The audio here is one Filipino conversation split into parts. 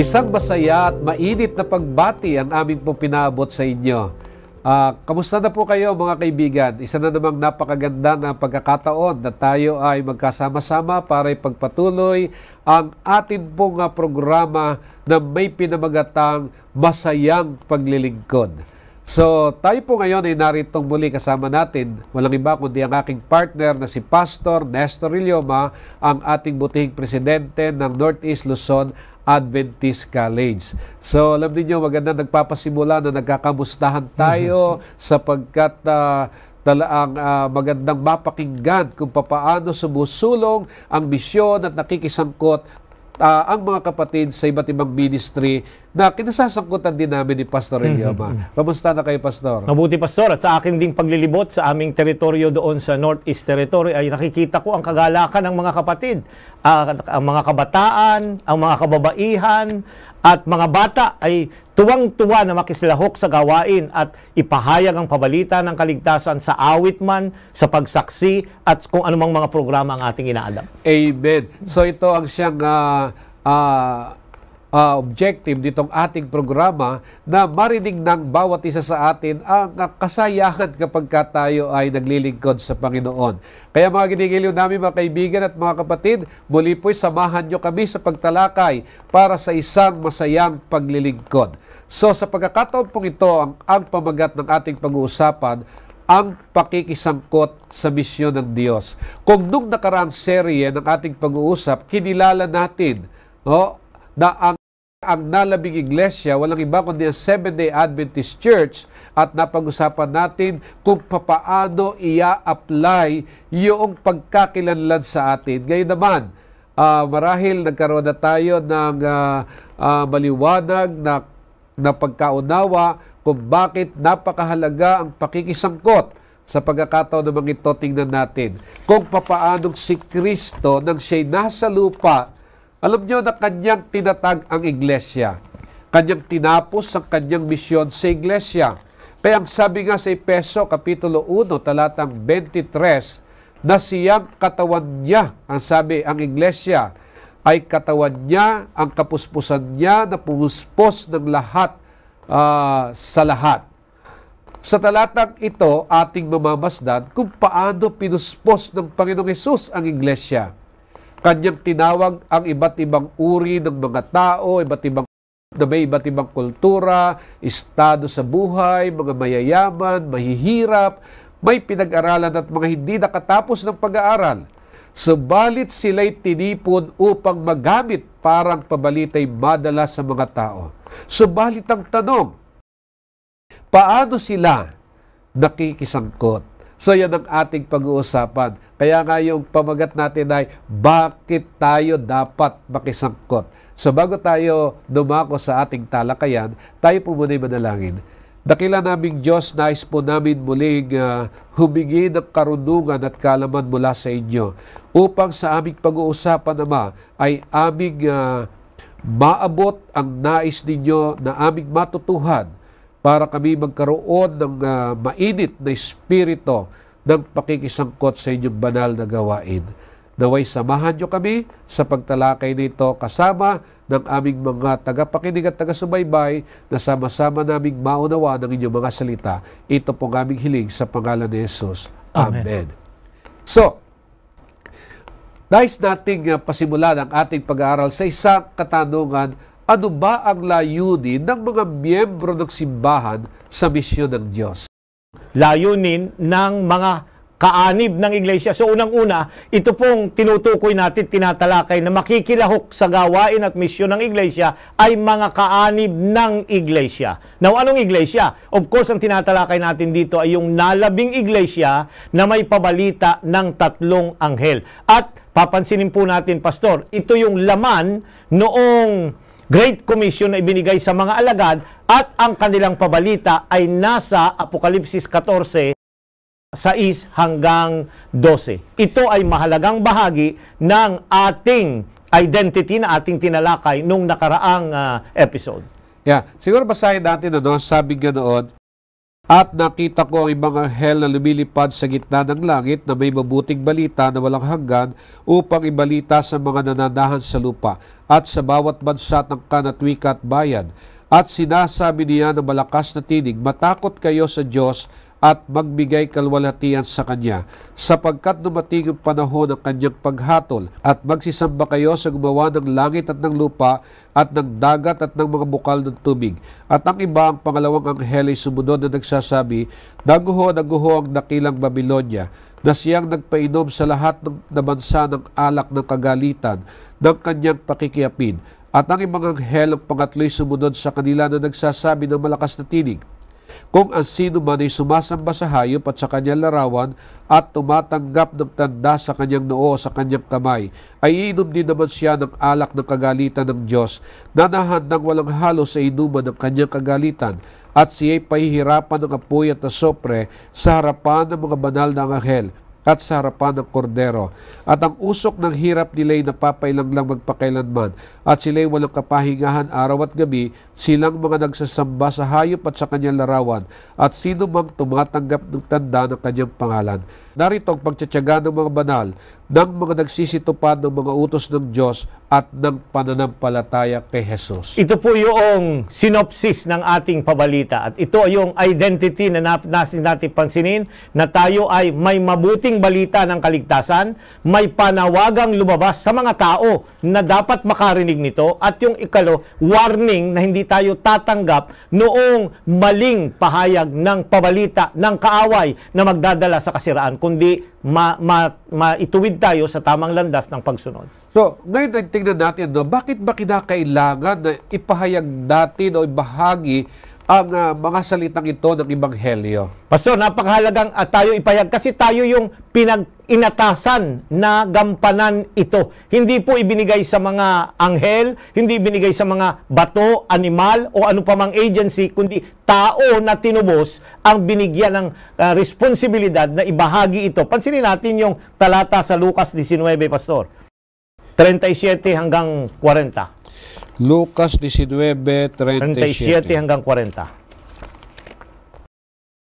Isang masaya at mainit na pagbati ang aming pong pinabot sa inyo. Uh, kamusta na po kayo mga kaibigan? Isa na namang napakaganda na pagkakataon na tayo ay magkasama-sama para ipagpatuloy ang atin pong ah, programa na may pinamagatang Masayang Paglilingkod. So tayo po ngayon ay naritong muli kasama natin, walang iba kundi ang aking partner na si Pastor Nestor Ilioma, ang ating butihing presidente ng Northeast Luzon Adventist College. So alam niyo maganda nagpapasimula na nagkakamustahan tayo mhm. sapagkat uh, ah, talaang uh, ah, magandang mapakinggan kung papaano sumusulong ang misyon at nakikisangkot uh, ang mga kapatid sa iba't ibang ministry na kinasasangkutan din namin ni Pastor mhm. Elioma. Mm-hmm. Kamusta na kayo, Pastor? Mabuti, Pastor. At sa akin ding paglilibot sa aming teritoryo doon sa Northeast Territory, ay nakikita ko ang kagalakan ng mga kapatid, uh, ang mga kabataan, ang mga kababaihan, at mga bata ay tuwang-tuwa na makislahok sa gawain at ipahayag ang pabalita ng kaligtasan sa awit man, sa pagsaksi, at kung anumang mga programa ang ating inaadam. Amen. So ito ang siyang... Uh, uh, uh, objective nitong ating programa na marinig ng bawat isa sa atin ang kasayahan kapag ka tayo ay naglilingkod sa Panginoon. Kaya mga ginigiliw namin mga kaibigan at mga kapatid, muli po'y samahan nyo kami sa pagtalakay para sa isang masayang paglilingkod. So sa pagkakataon pong ito, ang, ang pamagat ng ating pag-uusapan ang pakikisangkot sa misyon ng Diyos. Kung nung nakaraang serye ng ating pag-uusap, kinilala natin no, na ang ang nalabing iglesia, walang iba kundi ang Seventh-day Adventist Church at napag-usapan natin kung papaano ia-apply yung pagkakilanlan sa atin. Ngayon naman, uh, marahil nagkaroon na tayo ng uh, uh, maliwanag na, na pagkaunawa kung bakit napakahalaga ang pakikisangkot sa pagkakataon naman ito tingnan natin kung papaano si Kristo nang siya'y nasa lupa alam nyo na kanyang tinatag ang iglesia. Kanyang tinapos ang kanyang misyon sa iglesia. Kaya ang sabi nga sa Epeso, Kapitulo 1, talatang 23, na siyang katawan niya, ang sabi ang iglesia, ay katawan niya, ang kapuspusan niya na pumuspos ng lahat uh, sa lahat. Sa talatang ito, ating mamamasdan kung paano pinuspos ng Panginoong Yesus ang iglesia. Kanyang tinawag ang iba't ibang uri ng mga tao, iba't ibang na may iba't ibang kultura, estado sa buhay, mga mayayaman, mahihirap, may pinag-aralan at mga hindi nakatapos ng pag-aaral. Subalit sila'y tinipon upang magamit parang pabalitay madala sa mga tao. Subalit ang tanong, paano sila nakikisangkot? So yan ang ating pag-uusapan. Kaya nga yung pamagat natin ay bakit tayo dapat makisangkot. So bago tayo dumako sa ating talakayan, tayo po muna'y manalangin. Dakila naming Diyos, nais po namin muling uh, humingi ng karunungan at kalaman mula sa inyo upang sa aming pag-uusapan, Ama, ay aming uh, maabot ang nais ninyo na aming matutuhan para kami magkaroon ng uh, mainit na espirito ng pakikisangkot sa inyong banal na gawain. Naway samahan niyo kami sa pagtalakay nito kasama ng aming mga tagapakinig at tagasubaybay na sama-sama naming maunawa ng inyong mga salita. Ito po aming hiling sa pangalan ni Jesus. Amen. Amen. So, nais nice nating uh, pasimulan ang ating pag-aaral sa isang katanungan ano ba ang layunin ng mga miyembro ng simbahan sa misyon ng Diyos? Layunin ng mga kaanib ng iglesia. So unang-una, ito pong tinutukoy natin, tinatalakay na makikilahok sa gawain at misyon ng iglesia ay mga kaanib ng iglesia. Now, anong iglesia? Of course, ang tinatalakay natin dito ay yung nalabing iglesia na may pabalita ng tatlong anghel. At papansinin po natin, Pastor, ito yung laman noong Great Commission na ibinigay sa mga alagad at ang kanilang pabalita ay nasa Apokalipsis 14, 6 hanggang 12. Ito ay mahalagang bahagi ng ating identity na ating tinalakay nung nakaraang uh, episode. Yeah, siguro basahin natin doon, sabi nga doon, at nakita ko ang ibang anghel na lumilipad sa gitna ng langit na may mabuting balita na walang hanggan upang ibalita sa mga nananahan sa lupa at sa bawat bansa at ng kanat wika at bayan. At sinasabi niya ng malakas na tinig, matakot kayo sa Diyos at magbigay kalwalhatian sa kanya, sapagkat dumating ang panahon ng kanyang paghatol, at magsisamba kayo sa gumawa ng langit at ng lupa, at ng dagat at ng mga bukal ng tubig. At ang iba, ang pangalawang anghel ay sumunod na nagsasabi, Naguho, naguho ang dakilang Babilonya, na siyang nagpainom sa lahat ng nabansa ng alak ng kagalitan ng kanyang pakikiapin. At ang ibang anghel, ang pangatlo'y sumunod sa kanila na nagsasabi ng malakas na tinig, kung ang sino man ay sumasamba sa hayop at sa kanyang larawan at tumatanggap ng tanda sa kanyang noo o sa kanyang kamay, ay iinom din naman siya ng alak ng kagalitan ng Diyos na nahandang walang halo sa inuman ng kanyang kagalitan at siya'y pahihirapan ng apoy at nasopre sa harapan ng mga banal na anghel at sa harapan ng kordero. At ang usok ng hirap nila'y napapailanglang magpakailanman, at sila'y walang kapahingahan araw at gabi, silang mga nagsasamba sa hayop at sa kanyang larawan, at sino mang tumatanggap ng tanda ng kanyang pangalan. Narito ang pagtsatsaga ng mga banal ng mga nagsisitupad ng mga utos ng Diyos at ng pananampalataya kay Jesus. Ito po yung synopsis ng ating pabalita at ito yung identity na natin natin pansinin na tayo ay may mabuting balita ng kaligtasan, may panawagang lumabas sa mga tao na dapat makarinig nito at yung ikalo, warning na hindi tayo tatanggap noong maling pahayag ng pabalita ng kaaway na magdadala sa kasiraan kundi ma, ma, ituwid tayo sa tamang landas ng pagsunod. So, ngayon ay tignan natin, no, bakit ba kinakailangan na ipahayag natin o ibahagi ang uh, mga salitang ito ng Ibanghelyo. Pastor, napakahalagang at ah, tayo ipahayag kasi tayo yung pinag-inatasan na gampanan ito. Hindi po ibinigay sa mga anghel, hindi ibinigay sa mga bato, animal, o ano pa mang agency, kundi tao na tinubos ang binigyan ng uh, responsibilidad na ibahagi ito. Pansinin natin yung talata sa Lucas 19, Pastor. 37 hanggang 40. Lucas 19:37 37 hanggang 40.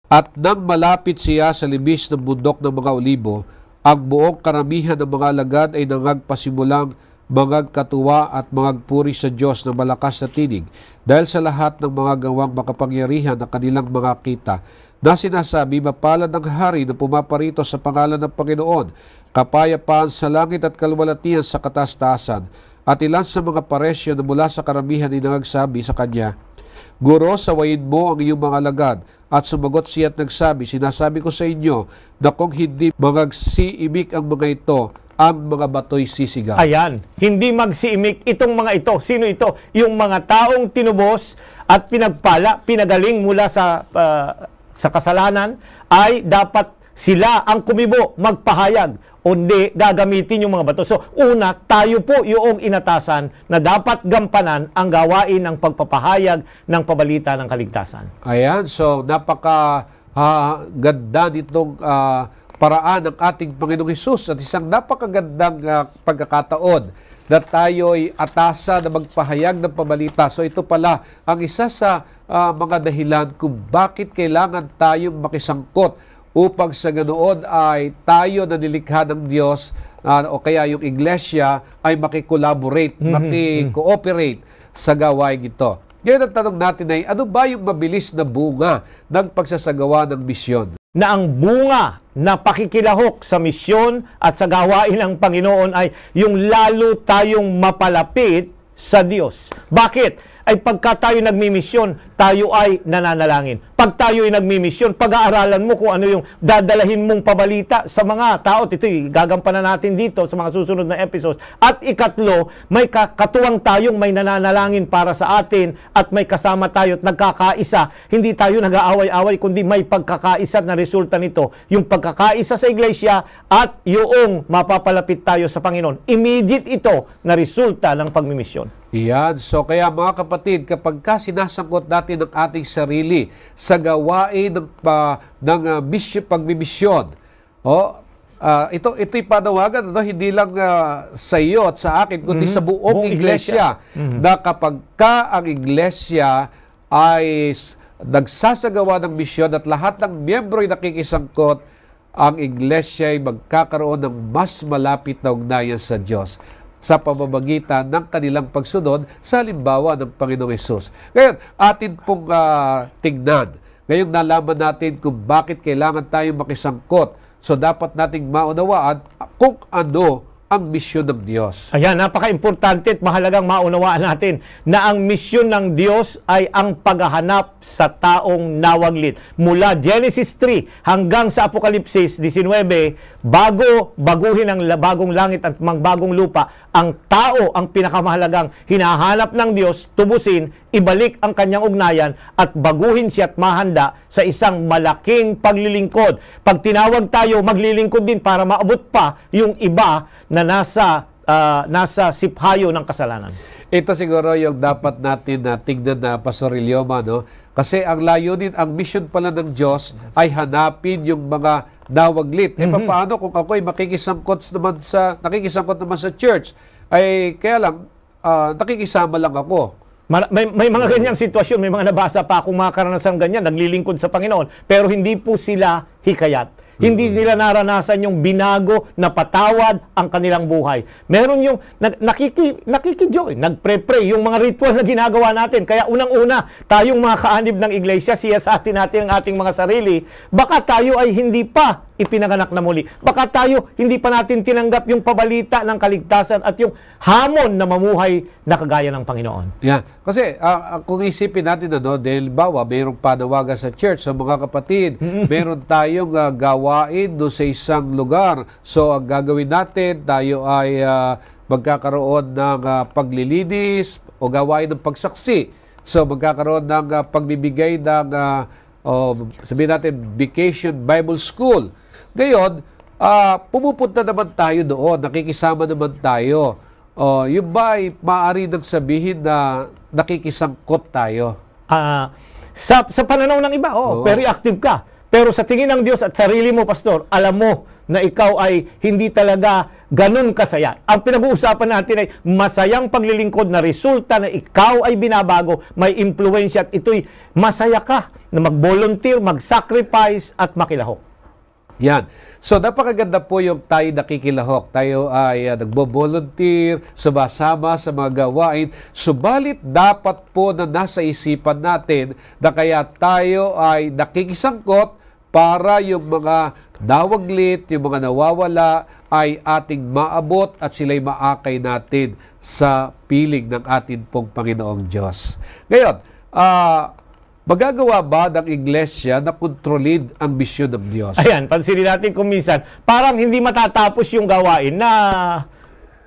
At nang malapit siya sa libis ng bundok ng mga olibo, ang buong karamihan ng mga lagad ay nangagpasimulang mangagkatuwa at mangagpuri sa Diyos ng malakas na tinig dahil sa lahat ng mga gawang makapangyarihan na kanilang mga kita na sinasabi mapalad ng hari na pumaparito sa pangalan ng Panginoon, kapayapaan sa langit at kalwalatian sa katastasan, at ilan sa mga paresyo na mula sa karamihan ay nagsabi sa kanya, Guro, sawayin mo ang iyong mga lagad. At sumagot siya at nagsabi, Sinasabi ko sa inyo na kung hindi magagsiimik ang mga ito, ang mga bato'y sisigaw. Ayan, hindi magsiimik itong mga ito. Sino ito? Yung mga taong tinubos at pinagpala, pinagaling mula sa uh, sa kasalanan ay dapat sila ang kumibo, magpahayag, o gagamitin yung mga bato. So, una, tayo po yung inatasan na dapat gampanan ang gawain ng pagpapahayag ng pabalita ng kaligtasan. Ayan, so napaka uh, ganda nitong uh, paraan ng ating Panginoong Hesus at isang napakagandang uh, pagkakataon na tayo atasa na magpahayag ng pabalita. So ito pala ang isa sa uh, mga dahilan kung bakit kailangan tayong makisangkot upang sa ganoon ay tayo na nilikha ng Diyos uh, o kaya yung iglesia ay makikolaborate, mm-hmm. makikooperate sa gawain ito. Ngayon ang tanong natin ay ano ba yung mabilis na bunga ng pagsasagawa ng misyon? na ang bunga na pakikilahok sa misyon at sa gawain ng Panginoon ay yung lalo tayong mapalapit sa Diyos. Bakit? ay pagka tayo nagmimisyon, tayo ay nananalangin. Pag tayo ay nagmimisyon, pag-aaralan mo kung ano yung dadalahin mong pabalita sa mga tao. Ito, gagampanan natin dito sa mga susunod na episodes. At ikatlo, may katuwang tayong may nananalangin para sa atin at may kasama tayo at nagkakaisa. Hindi tayo nag-aaway-away, kundi may pagkakaisa na resulta nito. Yung pagkakaisa sa iglesia at yung mapapalapit tayo sa Panginoon. Immediate ito na resulta ng pagmimisyon. Iyan. So kaya mga kapatid, kapag ka sinasangkot natin ang ating sarili sa gawain ng, uh, ng uh, ah, bisyo, pagbibisyon, oh, ah, uh, ito, ito'y panawagan, ano, hindi lang uh, sa iyo at sa akin, kundi mm-hmm. sa buong, buong iglesia, iglesia. Mm-hmm. na kapag ka ang iglesia ay nagsasagawa ng misyon at lahat ng miyembro ay nakikisangkot, ang iglesia ay magkakaroon ng mas malapit na ugnayan sa Diyos sa pamamagitan ng kanilang pagsunod sa halimbawa ng Panginoong Isus. Ngayon, atin pong uh, ah, tignan. Ngayong nalaman natin kung bakit kailangan tayong makisangkot. So dapat nating maunawaan kung ano ang misyon ng Diyos. Ayan, napaka-importante at mahalagang maunawaan natin na ang misyon ng Diyos ay ang paghahanap sa taong nawaglit. Mula Genesis 3 hanggang sa Apokalipsis 19, bago baguhin ang bagong langit at magbagong lupa, ang tao ang pinakamahalagang hinahanap ng Diyos, tubusin, ibalik ang kanyang ugnayan at baguhin siya at mahanda sa isang malaking paglilingkod. Pag tinawag tayo, maglilingkod din para maabot pa yung iba na nasa uh, nasa siphayo ng kasalanan. Ito siguro yung dapat natin na tignan na Pastor Ilioma, no? Kasi ang layunin, ang mission pala ng Diyos ay hanapin yung mga nawaglit. Mm-hmm. E paano kung ako makikisangkot naman sa, nakikisangkot naman sa church? Ay kaya lang, uh, nakikisama lang ako. May, may mga ganyang sitwasyon, may mga nabasa pa akong mga karanasang ganyan, naglilingkod sa Panginoon, pero hindi po sila hikayat. Hindi nila naranasan yung binago na patawad ang kanilang buhay. Meron yung nag, nakiki, nakikijoy, nagpre-pray, yung mga ritual na ginagawa natin. Kaya unang-una, tayong mga kaanib ng iglesia, siya sa atin natin ang ating mga sarili. Baka tayo ay hindi pa ipinanganak na muli. Baka tayo, hindi pa natin tinanggap yung pabalita ng kaligtasan at yung hamon na mamuhay na kagaya ng Panginoon. Yeah. Kasi uh, kung isipin natin ano, dahil bawa, mayroong padawaga sa church, sa so, mga kapatid, meron tayong uh, gawain do sa isang lugar. So ang gagawin natin, tayo ay uh, magkakaroon ng uh, paglilinis o gawain ng pagsaksi. So magkakaroon ng uh, pagbibigay ng uh, oh, sabihin natin, Vacation Bible School. Ngayon, uh, pumupunta naman tayo doon, nakikisama naman tayo. Uh, oh, yung ba ay maaari nang sabihin na nakikisangkot tayo? Uh, sa, sa pananaw ng iba, oh, Oo. very active ka. Pero sa tingin ng Diyos at sarili mo, Pastor, alam mo na ikaw ay hindi talaga ganun kasaya. Ang pinag-uusapan natin ay masayang paglilingkod na resulta na ikaw ay binabago, may impluensya at ito'y masaya ka na mag-volunteer, mag-sacrifice at makilahok. Yan. So napakaganda po yung tayo nakikilahok. Tayo ay uh, nagbo-volunteer, sumasama sa mga gawain. Subalit dapat po na nasa isipan natin na kaya tayo ay nakikisangkot para yung mga nawaglit, yung mga nawawala ay ating maabot at sila'y maakay natin sa piling ng atin pong Panginoong Diyos. Ngayon, ah... Uh, Magagawa ba ng iglesia na kontrolin ang misyon ng Diyos? Ayan, pansinin natin kung minsan, parang hindi matatapos yung gawain na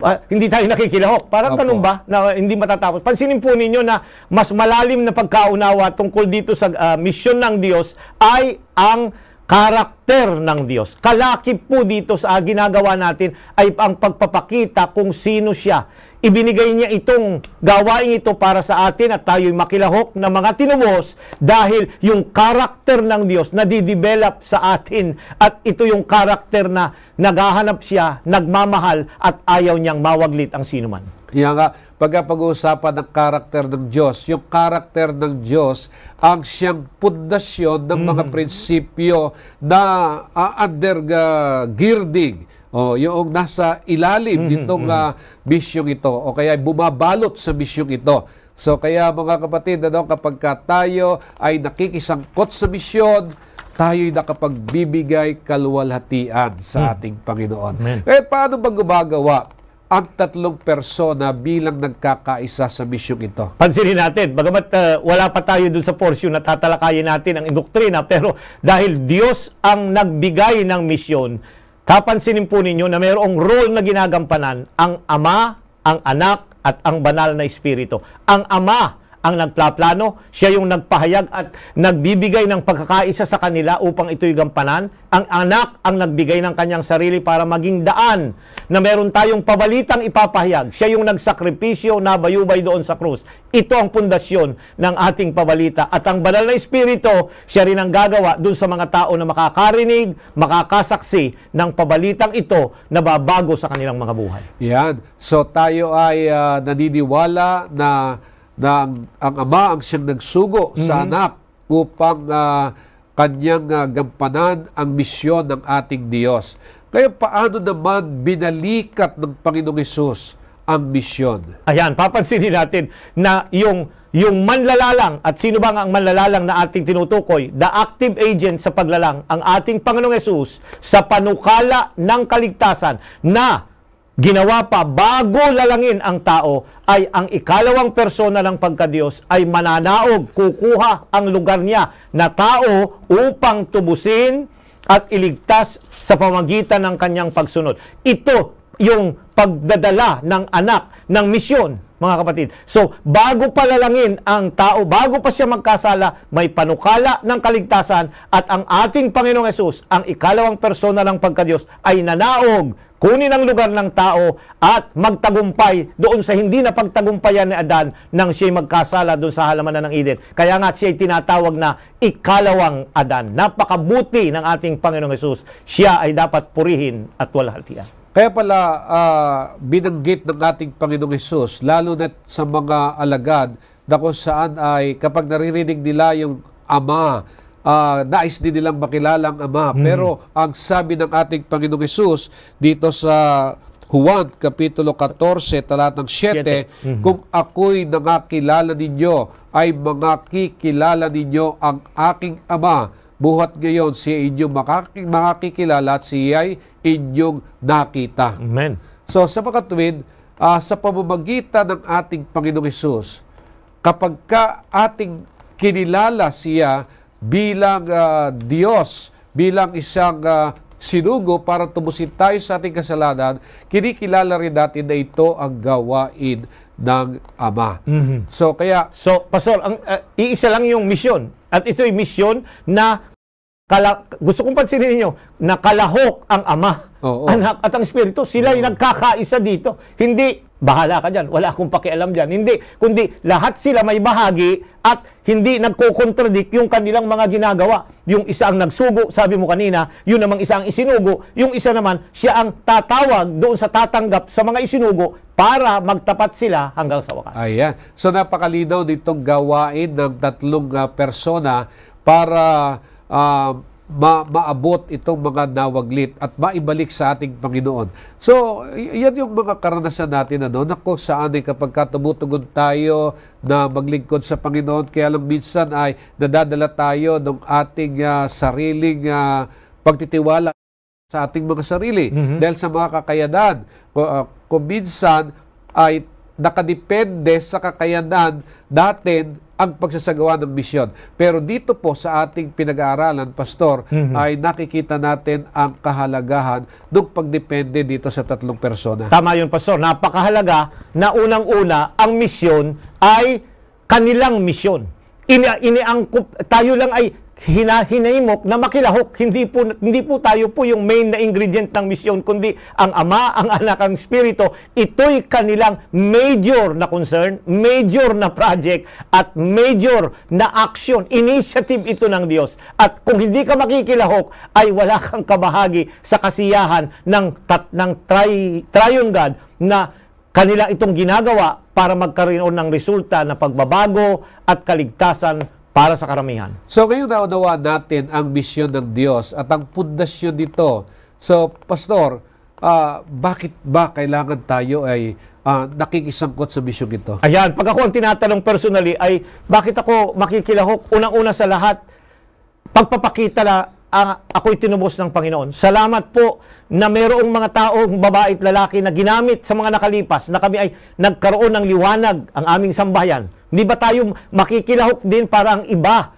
uh, hindi tayo nakikilahok. Parang Apo. ganun ba? Na hindi matatapos. Pansinin po ninyo na mas malalim na pagkaunawa tungkol dito sa uh, misyon ng Diyos ay ang karakter ng Diyos. Kalakip po dito sa ginagawa natin ay ang pagpapakita kung sino siya Ibinigay niya itong gawain ito para sa atin at tayo'y makilahok ng mga tinubos dahil yung karakter ng Diyos na didevelop sa atin at ito yung karakter na naghahanap siya, nagmamahal at ayaw niyang mawaglit ang sinuman. Kaya nga, pagka pag-uusapan ng karakter ng Diyos, yung karakter ng Diyos ang siyang pundasyon ng mga mm-hmm. prinsipyo na uh, ah, under uh, Oh, yung nasa ilalim mm-hmm, nitong mm-hmm. uh, bisyong ito o kaya bumabalot sa bisyong ito. So kaya mga kapatid, ano, kapag ka tayo ay nakikisangkot sa bisyon, tayo'y nakapagbibigay kaluwalhatian sa hmm. ating Panginoon. Amen. Eh, paano ba gumagawa ang tatlong persona bilang nagkakaisa sa misyong ito. Pansinin natin, bagamat uh, wala pa tayo dun sa portion na tatalakayin natin ang doktrina, pero dahil Diyos ang nagbigay ng misyon, Kapansinin po ninyo na mayroong role na ginagampanan ang Ama, ang Anak, at ang Banal na Espiritu. Ang Ama ang nagplaplano, siya yung nagpahayag at nagbibigay ng pagkakaisa sa kanila upang ito'y gampanan. Ang anak ang nagbigay ng kanyang sarili para maging daan na meron tayong pabalitang ipapahayag. Siya yung nagsakripisyo, na bayubay doon sa krus. Ito ang pundasyon ng ating pabalita. At ang banal na espiritu, siya rin ang gagawa doon sa mga tao na makakarinig, makakasaksi ng pabalitang ito na babago sa kanilang mga buhay. Yan. So tayo ay uh, naniniwala na na ang, ang ama ang siyang nagsugo mm-hmm. sa anak upang uh, kanyang uh, gampanan ang misyon ng ating Diyos. Kaya paano naman binalikat ng Panginoong Isus ang misyon? Ayan, papansinin natin na yung yung manlalalang at sino ba ang manlalalang na ating tinutukoy, the active agent sa paglalang, ang ating Panginoong Yesus sa panukala ng kaligtasan na ginawa pa bago lalangin ang tao ay ang ikalawang persona ng pagkadiyos ay mananaog, kukuha ang lugar niya na tao upang tubusin at iligtas sa pamagitan ng kanyang pagsunod. Ito yung pagdadala ng anak ng misyon, mga kapatid. So, bago pa lalangin ang tao, bago pa siya magkasala, may panukala ng kaligtasan at ang ating Panginoong Yesus, ang ikalawang persona ng pagkadiyos, ay nanaog kunin ang lugar ng tao at magtagumpay doon sa hindi na pagtagumpayan ni Adan nang siya'y magkasala doon sa halamanan ng Eden. Kaya nga siya'y tinatawag na ikalawang Adan. Napakabuti ng ating Panginoong Yesus. Siya ay dapat purihin at walhatian. Kaya pala uh, binanggit ng ating Panginoong Yesus, lalo na sa mga alagad, dako saan ay kapag naririnig nila yung Ama, uh, nais din nilang makilalang Ama. Mm. Pero ang sabi ng ating Panginoong Isus dito sa Juan Kapitulo 14 talatang 7, 7. Mm-hmm. kung ako'y nangakilala ninyo ay mga kikilala ninyo ang aking Ama buhat ngayon si inyong makaki- makakikilala at siya ay inyong nakita. Amen. So sa mga tuwid, uh, sa pamamagitan ng ating Panginoong Isus, kapag ka ating kinilala siya bilang uh, Diyos, bilang isang uh, sinugo para tubusin tayo sa ating kasalanan, kinikilala rin natin na ito ang gawain ng Ama. Mm-hmm. So, kaya... So, Pastor, ang, uh, iisa lang yung misyon. At ito yung misyon na kala, gusto kong pansinin ninyo, nakalahok ang Ama, Oo. Anak at ang Espiritu. Sila Oo. yung nagkakaisa dito. Hindi bahala ka dyan. Wala akong pakialam dyan. Hindi, kundi lahat sila may bahagi at hindi nagko-contradict yung kanilang mga ginagawa. Yung isa ang nagsugo, sabi mo kanina, yun namang isa ang isinugo, yung isa naman, siya ang tatawag doon sa tatanggap sa mga isinugo para magtapat sila hanggang sa wakas. Ayan. So napakalinaw nitong gawain ng tatlong uh, persona para uh, ma maabot itong mga nawaglit at maibalik sa ating Panginoon. So, yan yung mga karanasan natin ano, na kung saan ay kapag tumutugon tayo na maglingkod sa Panginoon, kaya lang minsan ay nadadala tayo ng ating uh, sariling uh, pagtitiwala sa ating mga sarili mm-hmm. dahil sa mga kakayanan. Kung, uh, ah, kung minsan ay nakadepende sa kakayanan natin ang pagsasagawa ng misyon. Pero dito po sa ating pinag-aaralan, Pastor, mm-hmm. ay nakikita natin ang kahalagahan ng pagdepende dito sa tatlong persona. Tama yun, Pastor. Napakahalaga na unang-una ang misyon ay kanilang misyon. Ini, ini tayo lang ay hina, hinahimok na makilahok. Hindi po, hindi po tayo po yung main na ingredient ng misyon, kundi ang Ama, ang Anak, ang Espiritu. Ito'y kanilang major na concern, major na project, at major na action. Initiative ito ng Diyos. At kung hindi ka makikilahok, ay wala kang kabahagi sa kasiyahan ng, tat, ng tri, triune God na kanila itong ginagawa para magkaroon ng resulta na pagbabago at kaligtasan para sa karamihan. So ngayon naunawa natin ang misyon ng Diyos at ang pundasyon dito. So, Pastor, uh, bakit ba kailangan tayo ay uh, nakikisangkot sa misyon ito? Ayan, pag ako ang tinatanong personally ay bakit ako makikilahok? Unang-una sa lahat, pagpapakita na ang ah, ako'y tinubos ng Panginoon. Salamat po na mayroong mga taong babae at lalaki na ginamit sa mga nakalipas na kami ay nagkaroon ng liwanag ang aming sambayan Di ba tayo makikilahok din para ang iba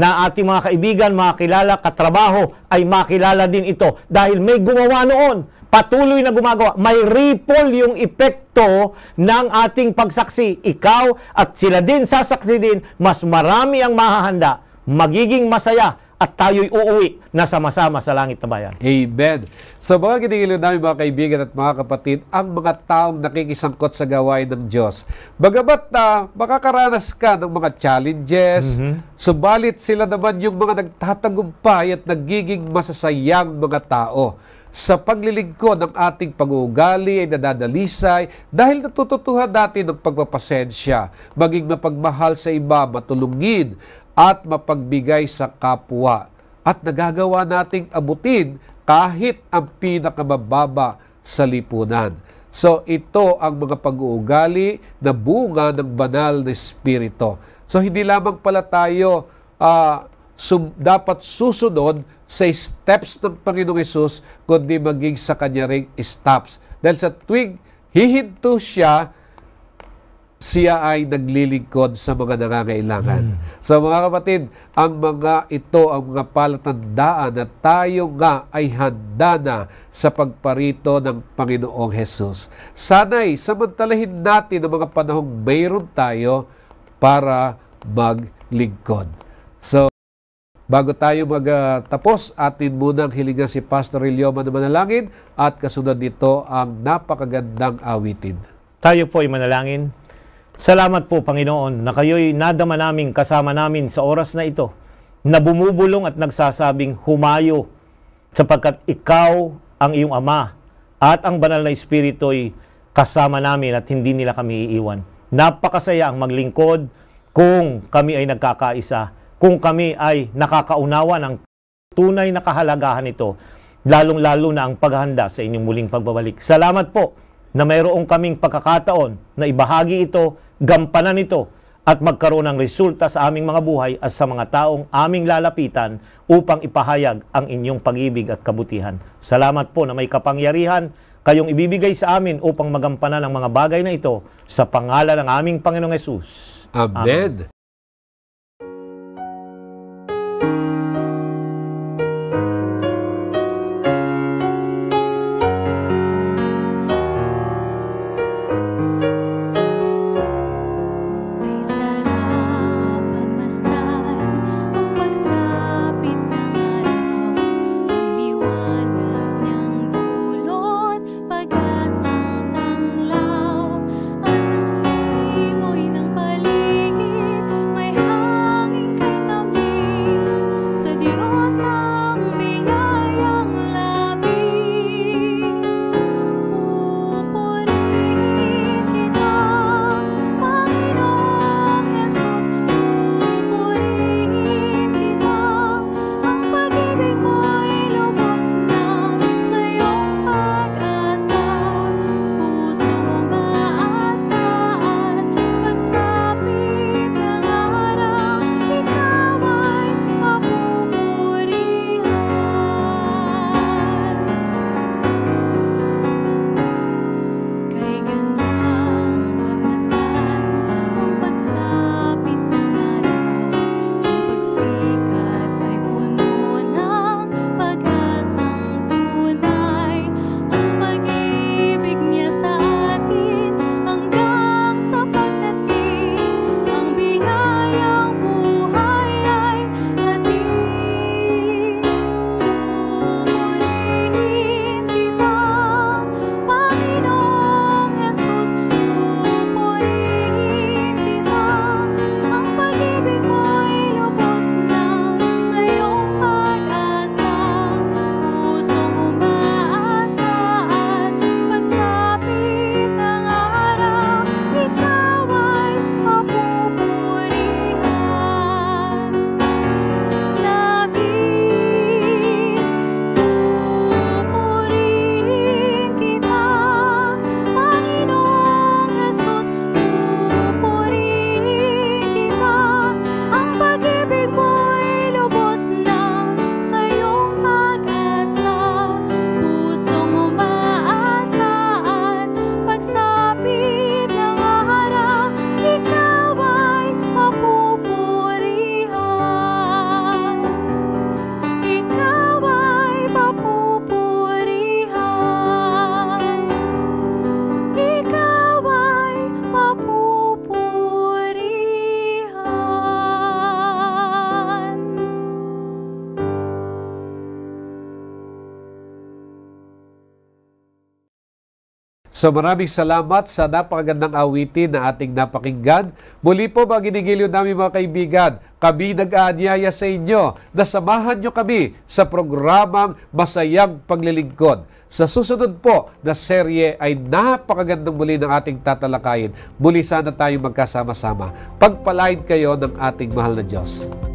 na ating mga kaibigan, mga kilala, katrabaho ay makilala din ito dahil may gumawa noon. Patuloy na gumagawa. May ripple yung epekto ng ating pagsaksi. Ikaw at sila din sasaksi din, mas marami ang mahahanda. Magiging masaya at tayo'y uuwi na sama-sama sa langit na bayan. Amen. Sa so, mga ginigilin namin mga kaibigan at mga kapatid, ang mga taong nakikisangkot sa gawain ng Diyos. Bagamat na ah, makakaranas ka ng mga challenges, mm-hmm. subalit sila naman yung mga nagtatagumpay at nagiging masasayang mga tao sa paglilingkod ng ating pag-uugali ay nadadalisay dahil natututuhan natin ng pagpapasensya, maging mapagmahal sa iba, matulungin at mapagbigay sa kapwa. At nagagawa nating abutin kahit ang pinakamababa sa lipunan. So ito ang mga pag-uugali na bunga ng banal na Espiritu. So hindi lamang pala tayo uh, sum, dapat susunod sa steps ng Panginoong Isus, kundi maging sa kanya ring steps. Dahil sa tuwing hihinto siya siya ay naglilingkod sa mga nangangailangan. Mm. So mga kapatid, ang mga ito, ang mga palatandaan na tayo nga ay handa na sa pagparito ng Panginoong Hesus. Sana'y samantalahin natin ang mga panahong mayroon tayo para maglingkod. So, Bago tayo magtapos, uh, atin munang hilingan si Pastor Ilioman na manalangin at kasunod nito ang napakagandang awitin. Tayo po ay manalangin. Salamat po Panginoon na kayo'y nadama namin kasama namin sa oras na ito na bumubulong at nagsasabing humayo sapagkat ikaw ang iyong ama at ang banal na espiritu'y kasama namin at hindi nila kami iiwan. Napakasaya ang maglingkod kung kami ay nagkakaisa, kung kami ay nakakaunawa ng tunay na kahalagahan nito, lalong-lalo na ang paghahanda sa inyong muling pagbabalik. Salamat po na mayroong kaming pagkakataon na ibahagi ito, gampanan ito, at magkaroon ng resulta sa aming mga buhay at sa mga taong aming lalapitan upang ipahayag ang inyong pag-ibig at kabutihan. Salamat po na may kapangyarihan kayong ibibigay sa amin upang magampanan ang mga bagay na ito sa pangalan ng aming Panginoong Yesus. Abed. Amen. So maraming salamat sa napakagandang awitin na ating napakinggan. Muli po mga ginigilyo namin mga kaibigan, kami nag-aanyaya sa inyo na samahan nyo kami sa programang Masayang Paglilingkod. Sa susunod po na serye ay napakagandang muli ng ating tatalakayin. Muli sana tayo magkasama-sama. Pagpalain kayo ng ating mahal na Diyos.